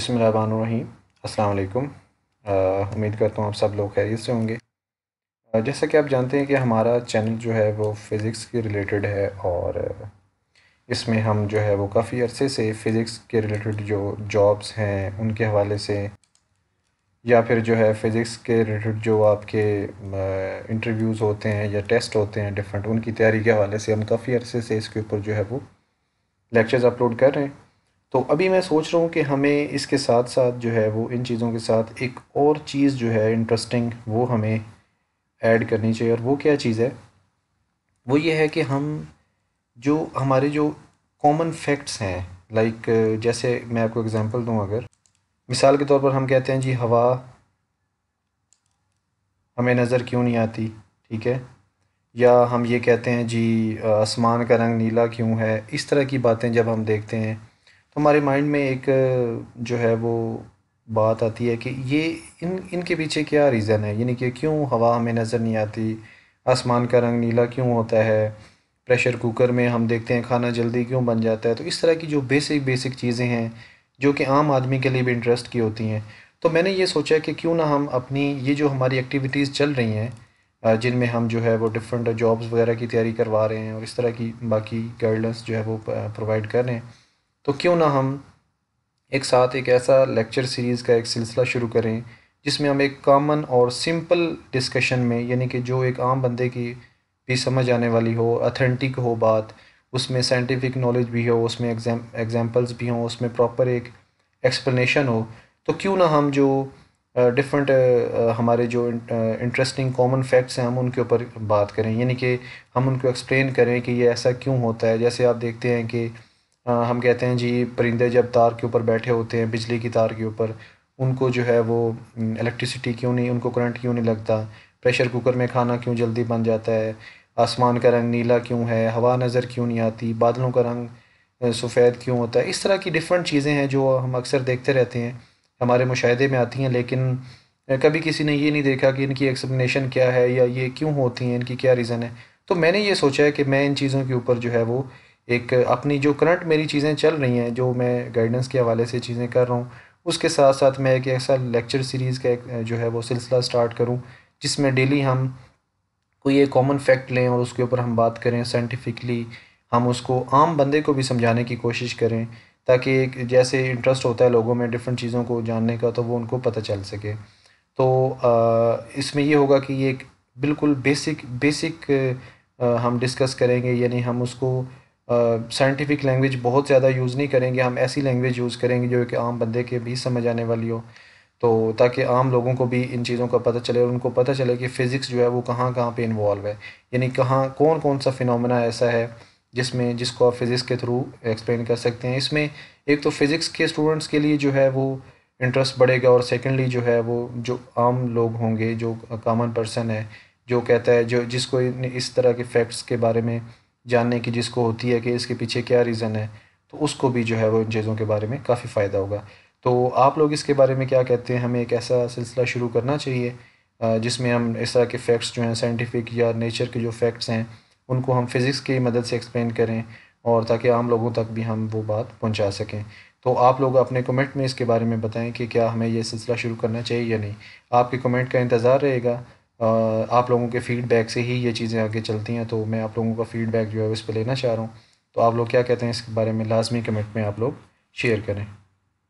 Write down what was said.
अस्सलाम वालेकुम उम्मीद करता हूँ आप सब लोग खैरियत से होंगे जैसा कि आप जानते हैं कि हमारा चैनल जो है वो फ़िज़िक्स के रिलेटेड है और इसमें हम जो है वो काफ़ी अरसे से फ़िज़िक्स के रिलेटेड जो जॉब्स हैं उनके हवाले से या फिर जो है फ़िज़िक्स के रिलेटेड जो आपके इंटरव्यूज़ होते हैं या टेस्ट होते हैं डिफरेंट उनकी तैयारी के हवाले से हम काफ़ी अरसे से इसके ऊपर जो है वो लेक्चर्स अपलोड कर रहे हैं तो अभी मैं सोच रहा हूँ कि हमें इसके साथ साथ जो है वो इन चीज़ों के साथ एक और चीज़ जो है इंटरेस्टिंग वो हमें ऐड करनी चाहिए और वो क्या चीज़ है वो ये है कि हम जो हमारे जो कॉमन फैक्ट्स हैं लाइक जैसे मैं आपको एग्जांपल दूं अगर मिसाल के तौर पर हम कहते हैं जी हवा हमें नज़र क्यों नहीं आती ठीक है या हम ये कहते हैं जी आसमान का रंग नीला क्यों है इस तरह की बातें जब हम देखते हैं हमारे माइंड में एक जो है वो बात आती है कि ये इन इनके पीछे क्या रीज़न है यानी कि क्यों हवा हमें नज़र नहीं आती आसमान का रंग नीला क्यों होता है प्रेशर कुकर में हम देखते हैं खाना जल्दी क्यों बन जाता है तो इस तरह की जो बेसिक बेसिक चीज़ें हैं जो कि आम आदमी के लिए भी इंटरेस्ट की होती हैं तो मैंने ये सोचा कि क्यों ना हम अपनी ये जो हमारी एक्टिविटीज़ चल रही हैं जिनमें हम जो है वो डिफरेंट जॉब्स वगैरह की तैयारी करवा रहे हैं और इस तरह की बाकी गाइडलाइंस जो है वो प्रोवाइड कर रहे हैं तो क्यों ना हम एक साथ एक ऐसा लेक्चर सीरीज़ का एक सिलसिला शुरू करें जिसमें हम एक कॉमन और सिंपल डिस्कशन में यानी कि जो एक आम बंदे की भी समझ आने वाली हो अथेंटिक हो बात उसमें साइंटिफिक नॉलेज भी हो उसमें एग्जाम्पल्स भी हों उसमें प्रॉपर एक एक्सप्लेनेशन हो तो क्यों ना हम जो डिफरेंट uh, uh, हमारे जो इंटरेस्टिंग कॉमन फैक्ट्स हैं हम उनके ऊपर बात करें यानी कि हम उनको एक्सप्लेन करें कि ये ऐसा क्यों होता है जैसे आप देखते हैं कि हम कहते हैं जी परिंदे जब तार के ऊपर बैठे होते हैं बिजली की तार के ऊपर उनको जो है वो इलेक्ट्रिसिटी क्यों नहीं उनको करंट क्यों नहीं लगता प्रेशर कुकर में खाना क्यों जल्दी बन जाता है आसमान का रंग नीला क्यों है हवा नज़र क्यों नहीं आती बादलों का रंग सफ़ेद क्यों होता है इस तरह की डिफरेंट चीज़ें हैं जो हम अक्सर देखते रहते हैं हमारे मुशाहदे में आती हैं लेकिन कभी किसी ने ये नहीं देखा कि इनकी एक्सप्लेशन क्या है या ये क्यों होती हैं इनकी क्या रीज़न है तो मैंने ये सोचा है कि मैं इन चीज़ों के ऊपर जो है वो एक अपनी जो करंट मेरी चीज़ें चल रही हैं जो मैं गाइडेंस के हवाले से चीज़ें कर रहा हूँ उसके साथ साथ मैं एक ऐसा लेक्चर सीरीज़ का एक जो है वो सिलसिला स्टार्ट करूँ जिसमें डेली हम कोई एक कॉमन फैक्ट लें और उसके ऊपर हम बात करें साइंटिफिकली हम उसको आम बंदे को भी समझाने की कोशिश करें ताकि एक जैसे इंटरेस्ट होता है लोगों में डिफरेंट चीज़ों को जानने का तो वो उनको पता चल सके तो इसमें ये होगा कि ये एक बिल्कुल बेसिक बेसिक हम डिस्कस करेंगे यानी हम उसको साइंटिफिक लैंग्वेज बहुत ज़्यादा यूज़ नहीं करेंगे हम ऐसी लैंग्वेज यूज़ करेंगे जो कि आम बंदे के भी समझ आने वाली हो तो ताकि आम लोगों को भी इन चीज़ों का पता चले और उनको पता चले कि फ़िज़िक्स जो है वो कहाँ कहाँ पे इन्वॉल्व है यानी कहाँ कौन कौन सा फिनमिना ऐसा है जिसमें जिसको आप फिज़िक्स के थ्रू एक्सप्लेन कर सकते हैं इसमें एक तो फ़िज़िक्स के स्टूडेंट्स के लिए जो है वो इंटरेस्ट बढ़ेगा और सेकेंडली जो है वो जो आम लोग होंगे जो कामन पर्सन है जो कहता है जो जिसको इस तरह के फैक्ट्स के बारे में जानने की जिसको होती है कि इसके पीछे क्या रीज़न है तो उसको भी जो है वो इन चीज़ों के बारे में काफ़ी फ़ायदा होगा तो आप लोग इसके बारे में क्या कहते हैं हमें एक ऐसा सिलसिला शुरू करना चाहिए जिसमें हम इस तरह के फैक्ट्स जो हैं साइंटिफिक या नेचर के जो फैक्ट्स हैं उनको हम फिज़िक्स की मदद से एक्सप्लेन करें और ताकि आम लोगों तक भी हम वो बात पहुंचा सकें तो आप लोग अपने कमेंट में इसके बारे में बताएं कि क्या हमें यह सिलसिला शुरू करना चाहिए या नहीं आपके कमेंट का इंतज़ार रहेगा आप लोगों के फ़ीडबैक से ही ये चीज़ें आगे चलती हैं तो मैं आप लोगों का फ़ीडबैक जो है उस पर लेना चाह रहा हूँ तो आप लोग क्या कहते हैं इस बारे में लाजमी कमेंट में आप लोग शेयर करें